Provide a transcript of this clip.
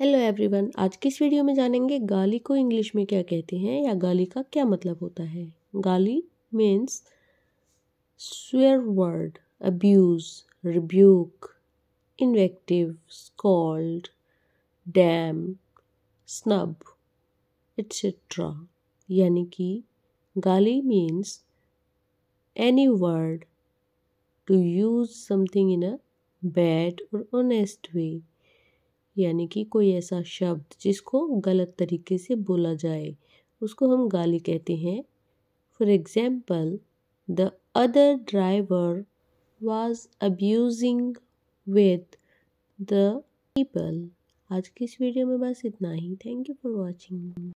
hello everyone आज की इस वीडियो में जानेंगे गाली को इंग्लिश में क्या कहते हैं या गाली का क्या मतलब होता है गाली means swear word abuse rebuke invective scold damn snub etcetera यानी कि गाली means any word to use something in a bad or honest way यानी कि कोई ऐसा शब्द जिसको गलत तरीके से बोला जाए उसको हम गाली कहते हैं for example the other driver was abusing with the people आज की इस वीडियो में बस इतना ही थैंक यू फॉर वॉचिंग